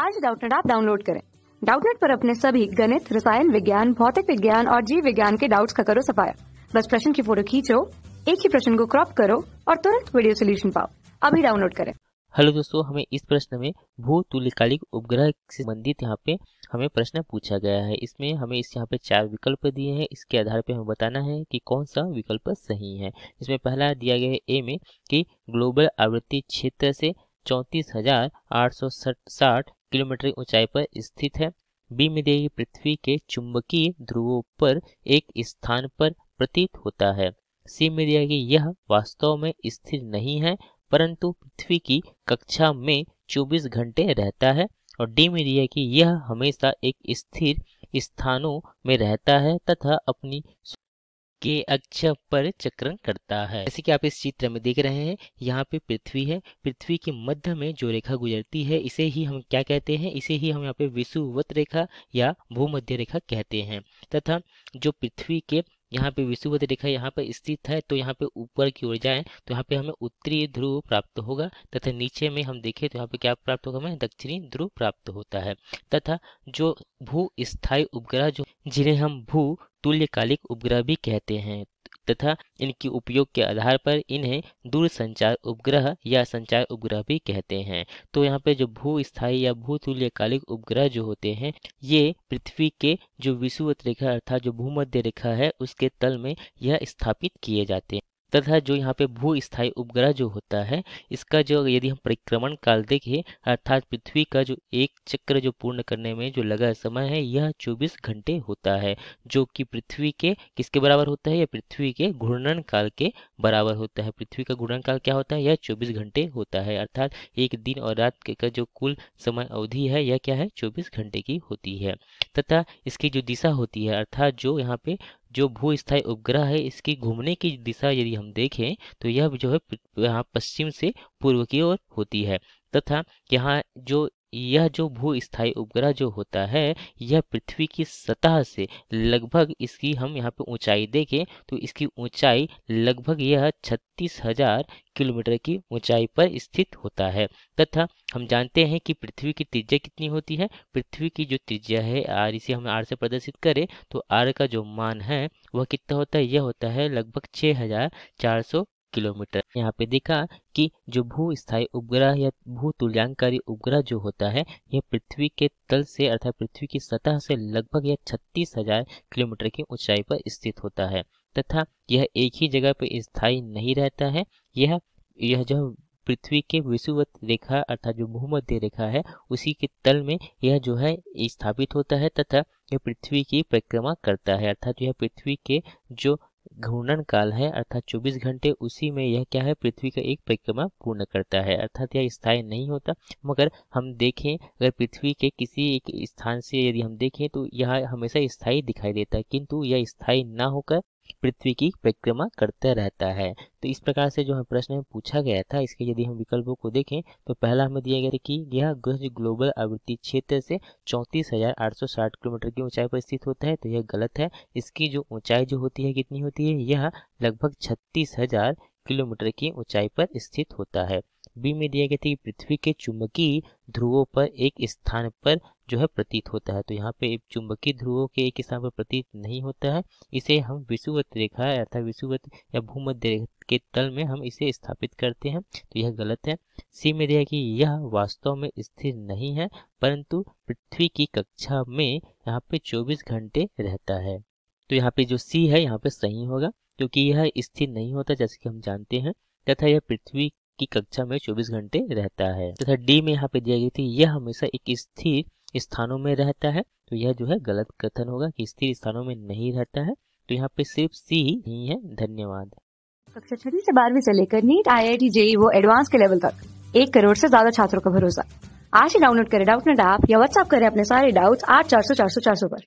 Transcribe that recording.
आज डाउटनेट आप डाउनलोड करें डाउटनेट पर अपने सभी गणित रसायन विज्ञान भौतिक विज्ञान और जीव विज्ञान के डाउट्स का करो सफाया बस प्रश्न की फोटो खींचो एक ही प्रश्न को क्रॉप करो और तुरंत वीडियो सोल्यूशन पाओ अभी डाउनलोड करें हेलो दोस्तों हमें इस प्रश्न में भू तुल्यकालिक उपग्रह से संबंधित यहाँ पे हमें प्रश्न पूछा गया है इसमें हमें इस यहाँ पे चार विकल्प दिए हैं इसके आधार पे हमें बताना है कि कौन सा विकल्प सही है इसमें पहला दिया गया है ए में कि ग्लोबल आवृत्ति क्षेत्र से चौंतीस हजार आठ सौ साठ किलोमीटर ऊंचाई पर स्थित है बी में भीमदेवी पृथ्वी के चुंबकीय ध्रुवों पर एक स्थान पर प्रतीत होता है सी सीमिरिया की यह वास्तव में स्थिर नहीं है परंतु पृथ्वी की कक्षा में 24 घंटे रहता है और डी में दिया कि यह हमेशा एक स्थिर स्थानों में रहता है तथा अपनी के अक्ष पर चक्रण करता है जैसे कि आप इस चित्र में देख रहे हैं यहाँ पे पृथ्वी है पृथ्वी के मध्य में जो रेखा गुजरती है इसे ही हम क्या कहते हैं इसे ही हम यहाँ पे विषुवत रेखा या भूमध्य रेखा कहते हैं तथा जो पृथ्वी के यहाँ पे विषुवत रेखा यहाँ पर स्थित है तो यहाँ पे ऊपर की ओर जाए तो यहाँ पे हमें उत्तरी ध्रुव प्राप्त होगा तथा नीचे में हम देखें तो यहाँ पे क्या प्राप्त होगा हमें दक्षिणी ध्रुव प्राप्त होता है तथा जो भू स्थायी उपग्रह जो जिन्हें हम भू तुल्यकालिक उपग्रह भी कहते हैं तथा इनके उपयोग के आधार पर इन्हें दूरसंचार उपग्रह या संचार उपग्रह भी कहते हैं तो यहाँ पे जो भू स्थायी या भूतुल्यकालिक उपग्रह जो होते हैं ये पृथ्वी के जो विषुवत रेखा अर्थात जो भूमध्य रेखा है उसके तल में यह स्थापित किए जाते हैं तथा जो यहाँ पे भू स्थायी उपग्रह जो होता है इसका जो यदि हम परिक्रमण काल देखें अर्थात पृथ्वी का जो एक चक्र जो पूर्ण करने में जो लगा समय है यह 24 घंटे होता है जो कि पृथ्वी के किसके बराबर होता है यह पृथ्वी के घूर्णन काल के बराबर होता है पृथ्वी का घूर्णन काल क्या होता है यह चौबीस घंटे होता है अर्थात एक दिन और रात का जो कुल समय अवधि है यह क्या है चौबीस घंटे की होती है तथा इसकी जो दिशा होती है अर्थात जो यहाँ पे जो भू स्थायी उपग्रह है इसकी घूमने की दिशा यदि हम देखें तो यह जो है यहाँ पश्चिम से पूर्व की ओर होती है तथा यहाँ जो यह जो भू स्थायी उपग्रह जो होता है यह पृथ्वी की सतह से लगभग इसकी हम यहाँ पे ऊंचाई देखें तो इसकी ऊंचाई लगभग यह छत्तीस हजार किलोमीटर की ऊंचाई पर स्थित होता है तथा हम जानते हैं कि पृथ्वी की त्रिज्या कितनी होती है पृथ्वी की जो त्रिज्या है आर इसे हम आर से प्रदर्शित करें तो आर का जो मान है वह कितना होता है यह होता है लगभग छः हजार चार सौ किलोमीटर यहाँ पे देखा कि जो भू स्थायी उपग्रह या भू तुल्यांकारी उपग्रह जो होता है यह पृथ्वी के तल से अर्थात पृथ्वी की सतह से लगभग यह छत्तीस हजार किलोमीटर की ऊंचाई पर स्थित होता है तथा यह एक ही जगह पर स्थायी नहीं रहता है यह यह जो पृथ्वी के विषुवत रेखा अर्थात जो भूमध्य रेखा है उसी के तल में यह जो है स्थापित होता है तथा यह पृथ्वी की परिक्रमा करता है अर्थात यह पृथ्वी के जो घूर्णन काल है अर्थात 24 घंटे उसी में यह क्या है पृथ्वी का एक परिक्रमा पूर्ण करता है अर्थात यह स्थायी नहीं होता मगर हम देखें अगर पृथ्वी के किसी एक स्थान से यदि हम देखें तो यह हमेशा स्थायी दिखाई देता है किंतु यह स्थायी ना होकर पृथ्वी की परिक्रमा करता रहता है तो इस प्रकार से जो हम प्रश्न में पूछा गया था इसके यदि हम विकल्पों को देखें तो पहला हमें दिया गया कि यह गज ग्लोबल आवृत्ति क्षेत्र से चौंतीस किलोमीटर की ऊंचाई पर स्थित होता है तो यह गलत है इसकी जो ऊंचाई जो होती है कितनी होती है यह लगभग छत्तीस किलोमीटर की ऊंचाई पर स्थित होता है बी में दिया गया था कि पृथ्वी के चुंबकीय ध्रुवों पर एक स्थान पर जो है प्रतीत होता है तो यहाँ पे चुंबकीय ध्रुवों के एक स्थान पर प्रतीत नहीं होता है इसे हम विषुवत रेखा अर्थात विषुवत या भूमध्य के तल में हम इसे स्थापित करते हैं तो यह गलत है सी में दिया कि यह वास्तव में स्थिर नहीं है परंतु पृथ्वी की कक्षा में यहाँ पे 24 घंटे रहता है तो यहाँ पे जो सी है यहाँ पे सही होगा क्योंकि यह स्थिर नहीं होता जैसे कि हम जानते हैं तथा यह पृथ्वी की कक्षा में 24 घंटे रहता है तथा डी में यहाँ पे दिया गया थी यह हमेशा एक स्थिर स्थानों में रहता है तो यह जो है गलत कथन होगा कि स्थिर स्थानों में नहीं रहता है तो यहाँ पे सिर्फ सी ही है धन्यवाद कक्षा छठी से बारहवीं से लेकर NEET I I T JEE वो एडवांस के लेवल तक एक करोड़ से ज्यादा छात्रों का भरोसा आज ही डाउनलोड करें डाउट नेट ऐप या व्हाट्सअप करें अपने सारे डाउट्स आठ चार सौ चार सौ चार सौ पर